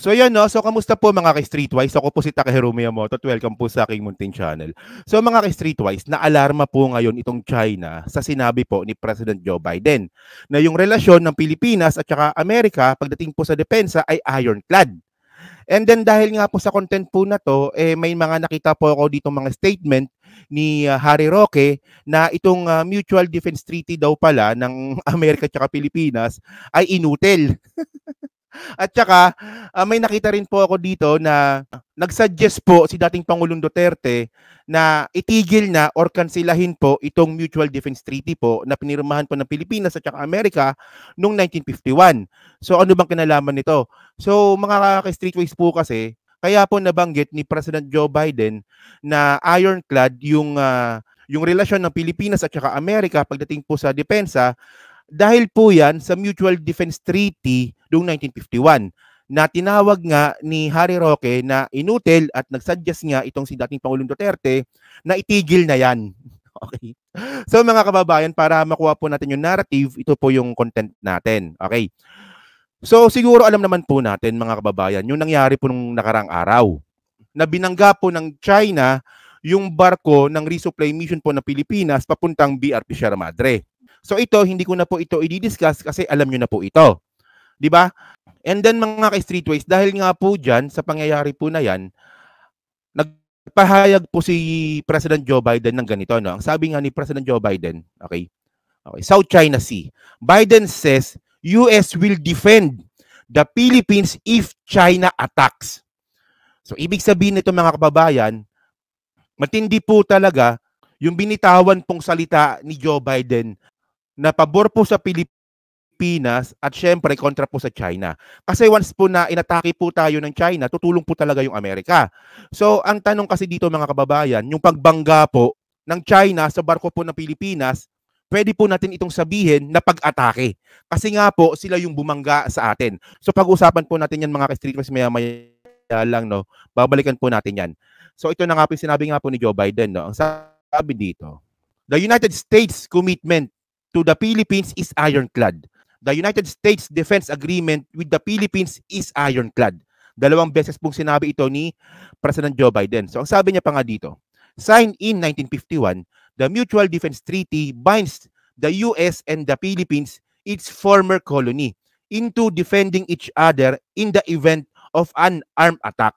So yan no, so kamusta po mga ka-streetwise? Ako po si Takahiro Miyamoto welcome po sa aking Munting Channel. So mga ka-streetwise, naalarma po ngayon itong China sa sinabi po ni President Joe Biden na yung relasyon ng Pilipinas at saka Amerika pagdating po sa depensa ay ironclad. And then dahil nga po sa content po na to, eh, may mga nakita po ako dito mga statement ni uh, Harry Roque na itong uh, Mutual Defense Treaty daw pala ng Amerika at Pilipinas ay inutil. At saka, uh, may nakita rin po ako dito na nagsuggest po si dating Pangulong Duterte na itigil na or kansilahin po itong Mutual Defense Treaty po na pinirmahan po ng Pilipinas at saka Amerika noong 1951. So ano bang kinalaman nito? So mga ka-streetways po kasi, kaya po nabanggit ni President Joe Biden na ironclad yung uh, yung relasyon ng Pilipinas at saka Amerika pagdating po sa depensa dahil po yan sa Mutual Defense Treaty noong 1951 na tinawag nga ni Harry Roque na inutil at nagsuggest nga itong si dating Pangulong Duterte na itigil na yan. Okay. So mga kababayan, para makuha po natin yung narrative, ito po yung content natin. Okay. So siguro alam naman po natin mga kababayan, yung nangyari po nung nakarang araw na binangga po ng China yung barko ng resupply mission po ng Pilipinas papuntang BRP Sierra Madre. So ito, hindi ko na po ito i-discuss kasi alam nyo na po ito. 'Di ba? And then mga ka-streetways, dahil nga po diyan sa pangyayari po na 'yan, nagpahayag po si President Joe Biden ng ganito, no? Ang sabi nga ni President Joe Biden, okay? Okay, South China Sea. Biden says US will defend the Philippines if China attacks. So ibig sabihin nito mga kababayan, matindi po talaga yung binitawan pong salita ni Joe Biden na pabor po sa Pilipinas Pilipinas at syempre kontra po sa China. Kasi once po na inatake po tayo ng China, tutulong po talaga yung Amerika. So ang tanong kasi dito mga kababayan, yung pagbangga po ng China sa barko po ng Pilipinas, pwede po natin itong sabihin na pag-atake. Kasi nga po, sila yung bumangga sa atin. So pag-usapan po natin yan mga ka-streeters maya-maya lang, no? Babalikan po natin yan. So ito na nga po yung sinabi nga po ni Joe Biden, no? Ang sabi dito, The United States commitment to the Philippines is ironclad the United States Defense Agreement with the Philippines is ironclad. Dalawang beses pong sinabi ito ni President Joe Biden. So ang sabi niya pa nga dito, signed in 1951, the Mutual Defense Treaty binds the US and the Philippines, its former colony, into defending each other in the event of an armed attack.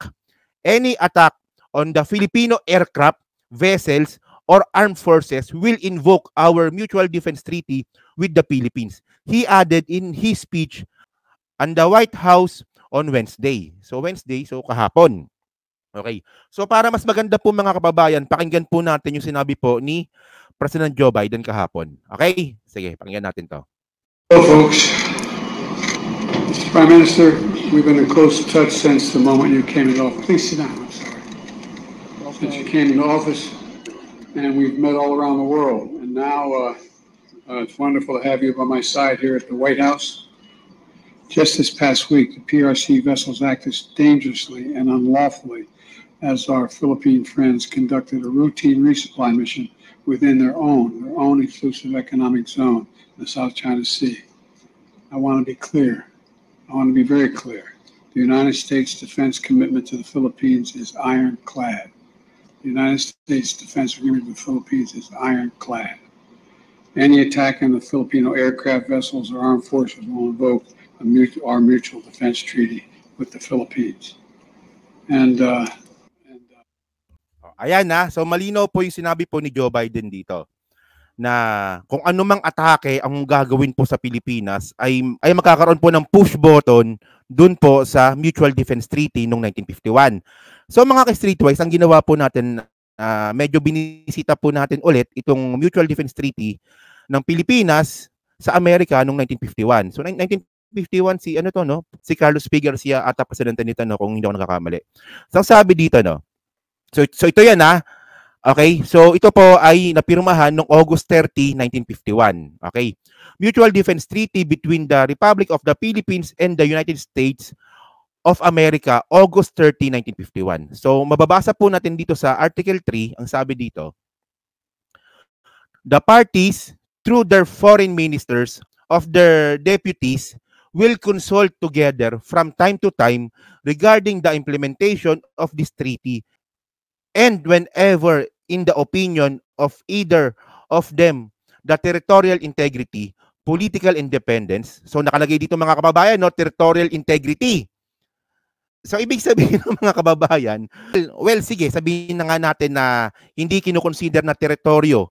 Any attack on the Filipino aircraft, vessels, or armed forces will invoke our mutual defense treaty with the Philippines he added in his speech on the White House on Wednesday. So Wednesday, so kahapon. Okay. So para mas maganda po mga kababayan, pakinggan po natin yung sinabi po ni President Joe Biden kahapon. Okay? Sige, pakinggan natin to. Hello folks. Prime Minister, we've been in close touch since the moment you came into office. Please sit down, I'm sorry. Since you came into office, and we've met all around the world. And now uh, Uh, it's wonderful to have you by my side here at the White House. Just this past week, the PRC vessels acted dangerously and unlawfully as our Philippine friends conducted a routine resupply mission within their own, their own exclusive economic zone, the South China Sea. I want to be clear. I want to be very clear. The United States defense commitment to the Philippines is ironclad. The United States defense agreement with the Philippines is ironclad. Any attack on the Filipino aircraft, vessels, or armed forces will invoke a mutual, our mutual defense treaty with the Philippines. And, uh, and uh, oh, Ayan na, ah. so malino po yung sinabi po ni Joe Biden dito na kung anumang atake ang gagawin po sa Pilipinas ay ay magkakaroon po ng push button doon po sa Mutual Defense Treaty noong 1951. So mga ka-streetwise, ang ginawa po natin uh, medyo binisita po natin ulit itong Mutual Defense Treaty ng Pilipinas sa Amerika noong 1951. So 1951 si ano to no, si Carlos P. Garcia ata presidente nito no kung hindi ako nagkakamali. So sabi dito no. So so ito yan ha. Okay, so ito po ay napirmahan noong August 30, 1951. Okay. Mutual Defense Treaty between the Republic of the Philippines and the United States of America, August 30, 1951. So, mababasa po natin dito sa Article 3, ang sabi dito, The parties, through their foreign ministers of their deputies, will consult together from time to time regarding the implementation of this treaty and whenever in the opinion of either of them the territorial integrity, political independence. So nakalagay dito mga kababayan, no, territorial integrity, So ibig sabihin ng mga kababayan, well sige, sabihin na nga natin na hindi kinoconsider na teritoryo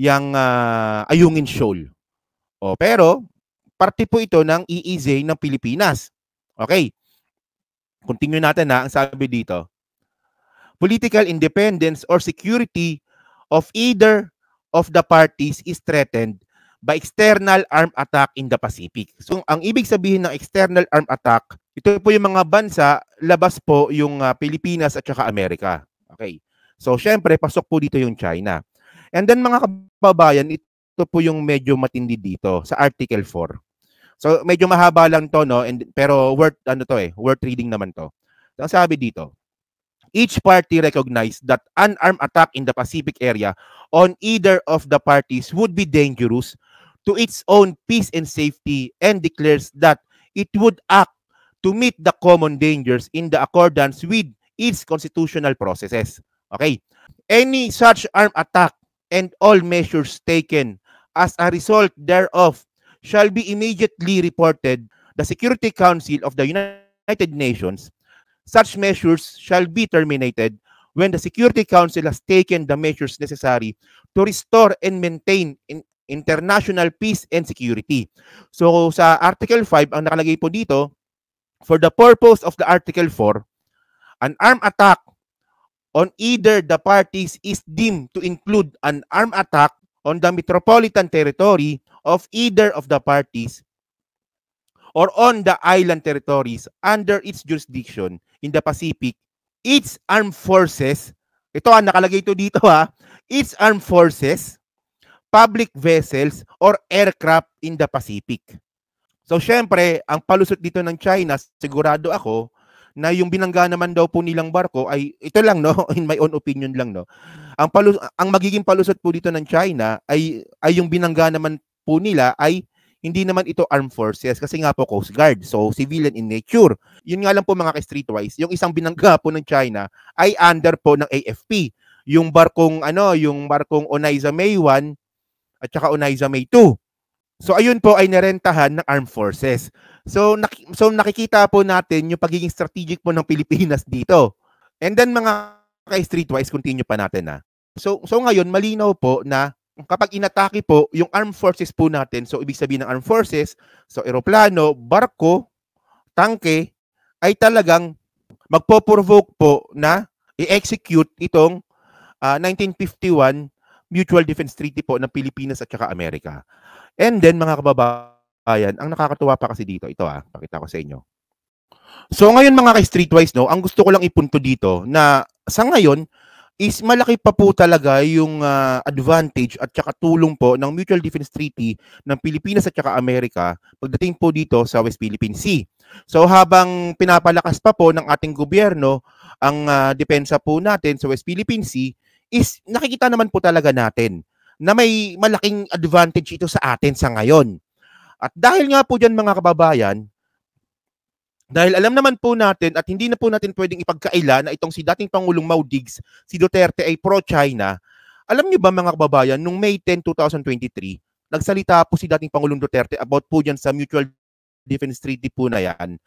yang uh, Ayungin Shoal. O, pero parte po ito ng EEZ ng Pilipinas. Okay. Continue natin na ang sabi dito. Political independence or security of either of the parties is threatened by external arm attack in the Pacific. So ang ibig sabihin ng external arm attack, ito po yung mga bansa, labas po yung uh, Pilipinas at saka Amerika. Okay. So syempre, pasok po dito yung China. And then mga kababayan, ito po yung medyo matindi dito sa Article 4. So medyo mahaba lang to no and pero worth ano to eh, worth reading naman to. So, ang sabi dito, each party recognized that unarmed attack in the Pacific area on either of the parties would be dangerous to its own peace and safety and declares that it would act to meet the common dangers in the accordance with its constitutional processes. Okay? Any such armed attack and all measures taken as a result thereof shall be immediately reported the Security Council of the United Nations. Such measures shall be terminated when the Security Council has taken the measures necessary to restore and maintain in international peace and security. So sa Article 5, ang nakalagay po dito, for the purpose of the Article 4, an armed attack on either the parties is deemed to include an armed attack on the metropolitan territory of either of the parties or on the island territories under its jurisdiction in the Pacific, its armed forces, ito ang nakalagay ito dito ha, its armed forces, public vessels or aircraft in the Pacific. So syempre, ang palusot dito ng China, sigurado ako na yung binangga naman daw po nilang barko ay ito lang no, in my own opinion lang no. Ang palus ang magiging palusot po dito ng China ay ay yung binangga naman po nila ay hindi naman ito armed forces kasi nga po Coast Guard. So, civilian in nature. Yun nga lang po mga ka-streetwise, yung isang binangga po ng China ay under po ng AFP. Yung barkong ano, yung barkong Onaiza 1, at saka Unaiza May 2. So ayun po ay narentahan ng armed forces. So naki- so nakikita po natin yung pagiging strategic po ng Pilipinas dito. And then mga kay streetwise continue pa natin na. Ah. So so ngayon malinaw po na kapag inatake po yung armed forces po natin, so ibig sabihin ng armed forces, so eroplano, barko, tangke ay talagang magpo-provoke po na i-execute itong uh, ah, 1951 Mutual Defense Treaty po ng Pilipinas at saka Amerika. And then mga kababayan, ang nakakatuwa pa kasi dito, ito ah, pakita ko sa inyo. So ngayon mga ka-streetwise, no, ang gusto ko lang ipunto dito na sa ngayon is malaki pa po talaga yung uh, advantage at saka tulong po ng Mutual Defense Treaty ng Pilipinas at saka Amerika pagdating po dito sa West Philippine Sea. So habang pinapalakas pa po ng ating gobyerno ang uh, depensa po natin sa West Philippine Sea, is nakikita naman po talaga natin na may malaking advantage ito sa atin sa ngayon. At dahil nga po dyan mga kababayan, dahil alam naman po natin at hindi na po natin pwedeng ipagkaila na itong si dating Pangulong Maudigs, si Duterte ay pro-China. Alam niyo ba mga kababayan, nung May 10, 2023, nagsalita po si dating Pangulong Duterte about po dyan sa Mutual Defense Treaty po na yan.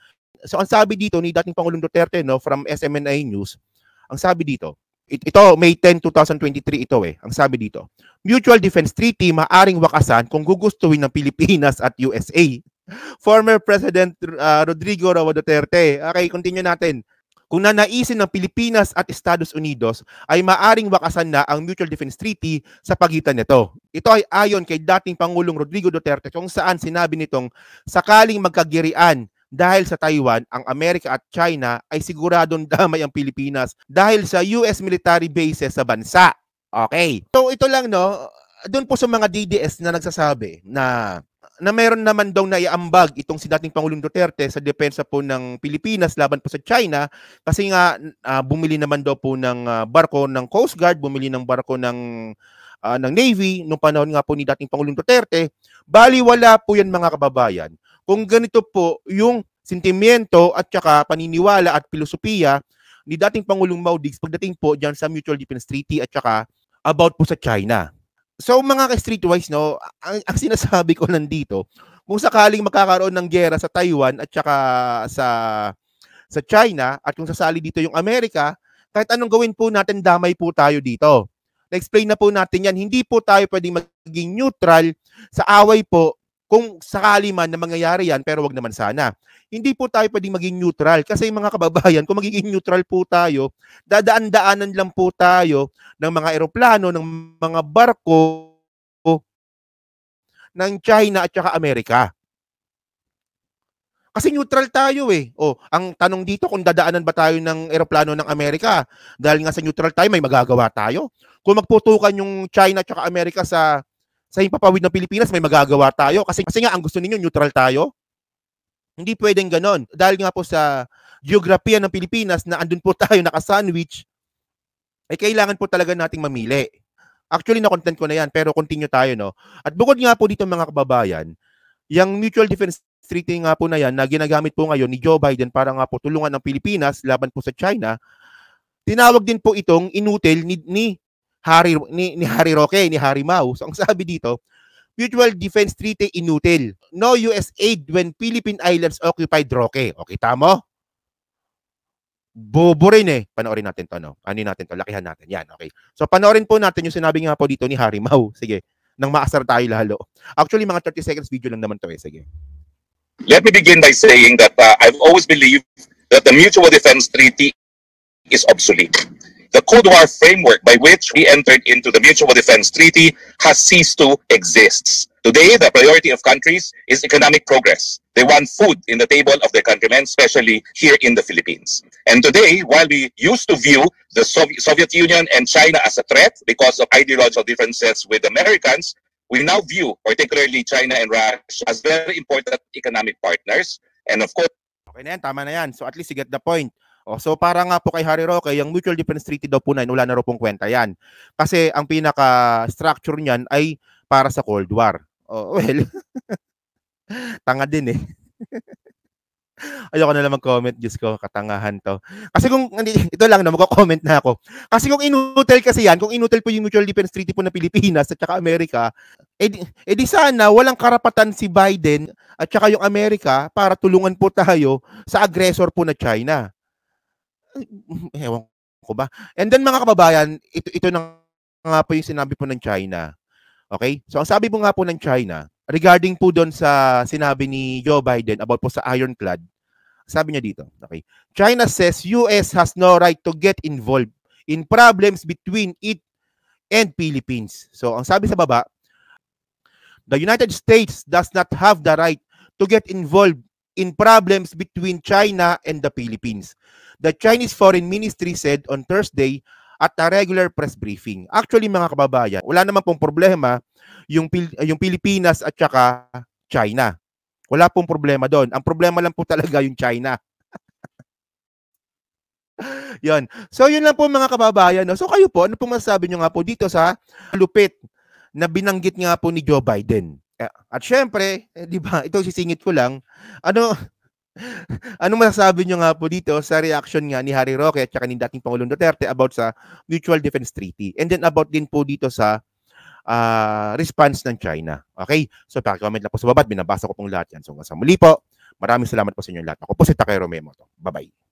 So ang sabi dito ni dating Pangulong Duterte no, from SMNI News, ang sabi dito, ito, May 10, 2023 ito eh. Ang sabi dito, Mutual Defense Treaty maaring wakasan kung gugustuhin ng Pilipinas at USA. Former President uh, Rodrigo Roa Duterte. Okay, continue natin. Kung nanaisin ng Pilipinas at Estados Unidos ay maaring wakasan na ang Mutual Defense Treaty sa pagitan nito. Ito ay ayon kay dating Pangulong Rodrigo Duterte kung saan sinabi nitong sakaling magkagirian dahil sa Taiwan, ang Amerika at China ay siguradong damay ang Pilipinas dahil sa US military bases sa bansa. Okay. So ito lang no, doon po sa mga DDS na nagsasabi na na meron naman daw na iambag itong si dating Pangulong Duterte sa depensa po ng Pilipinas laban po sa China kasi nga uh, bumili naman daw po ng uh, barko ng Coast Guard, bumili ng barko ng uh, ng Navy nung panahon nga po ni dating Pangulong Duterte. Bali wala po yan mga kababayan. Kung ganito po yung sentimiento at saka paniniwala at filosofiya ni dating Pangulong Maudix pagdating po dyan sa Mutual Defense Treaty at saka about po sa China. So mga ka-streetwise, no, ang, ang sinasabi ko nandito, kung sakaling magkakaroon ng gera sa Taiwan at saka sa sa China at kung sasali dito yung Amerika, kahit anong gawin po natin, damay po tayo dito. Na-explain na po natin yan, hindi po tayo pwedeng maging neutral sa away po kung sakali man na mangyayari yan, pero wag naman sana. Hindi po tayo pwedeng maging neutral kasi mga kababayan, kung magiging neutral po tayo, dadaan-daanan lang po tayo ng mga eroplano, ng mga barko ng China at saka Amerika. Kasi neutral tayo eh. O, oh, ang tanong dito kung dadaanan ba tayo ng eroplano ng Amerika dahil nga sa neutral tayo may magagawa tayo. Kung magputukan yung China at Amerika sa sa himpapawid ng Pilipinas, may magagawa tayo. Kasi, kasi nga, ang gusto ninyo, neutral tayo. Hindi pwedeng ganon. Dahil nga po sa geografiya ng Pilipinas na andun po tayo naka-sandwich, eh kailangan po talaga nating mamili. Actually, na-content ko na yan, pero continue tayo, no? At bukod nga po dito mga kababayan, yung mutual defense treaty nga po na yan na ginagamit po ngayon ni Joe Biden para nga po tulungan ng Pilipinas laban po sa China, tinawag din po itong inutil ni, ni Harry, ni, ni Harry Roque, ni Harry Mau. So ang sabi dito, Mutual Defense Treaty Inutil. No US aid when Philippine Islands occupied Roque. Okay, tamo? Bobo rin eh. Panoorin natin to, no? Ano natin to? Lakihan natin. Yan, okay. So panoorin po natin yung sinabi nga po dito ni Harry Mau. Sige. Nang maasar tayo lalo. Actually, mga 30 seconds video lang naman to eh. Sige. Let me begin by saying that uh, I've always believed that the Mutual Defense Treaty is obsolete. The Cold War framework by which we entered into the Mutual Defense Treaty has ceased to exist. Today, the priority of countries is economic progress. They want food in the table of their countrymen, especially here in the Philippines. And today, while we used to view the Soviet Union and China as a threat because of ideological differences with Americans, we now view, particularly China and Russia, as very important economic partners. And of course, Okay na yan, tama na yan. So at least you get the point. O, oh, so para nga po kay Harry Roque, yung mutual defense treaty daw po na wala na raw pong kwenta yan. Kasi ang pinaka-structure niyan ay para sa Cold War. Oh, well, tanga din eh. Ayoko na lang mag-comment, Diyos ko, katangahan to. Kasi kung, ito lang na, magko-comment na ako. Kasi kung inutil kasi yan, kung inutil po yung mutual defense treaty po na Pilipinas at saka Amerika, edi, eh edi eh sana walang karapatan si Biden at saka yung Amerika para tulungan po tayo sa aggressor po na China. Hmm, ewan ko ba. And then mga kababayan, ito, ito na nga po yung sinabi po ng China. Okay? So ang sabi po nga po ng China, regarding po doon sa sinabi ni Joe Biden about po sa ironclad, sabi niya dito, okay, China says US has no right to get involved in problems between it and Philippines. So ang sabi sa baba, the United States does not have the right to get involved in problems between China and the Philippines. The Chinese Foreign Ministry said on Thursday at a regular press briefing. Actually mga kababayan, wala naman pong problema yung, yung Pilipinas at saka China. Wala pong problema doon. Ang problema lang po talaga yung China. yon. So yun lang po mga kababayan. No? So kayo po, ano pong masasabi nyo nga po dito sa lupit na binanggit nga po ni Joe Biden? At syempre, eh, di ba, ito sisingit ko lang, ano, ano masasabi nyo nga po dito sa reaction nga ni Harry Roque at saka ni dating Pangulong Duterte about sa Mutual Defense Treaty? And then about din po dito sa uh, response ng China. Okay? So, pakicomment lang po sa baba at binabasa ko pong lahat yan. So, hanggang sa muli po, maraming salamat po sa inyo lahat. Ako po si Takero Memoto. Bye-bye.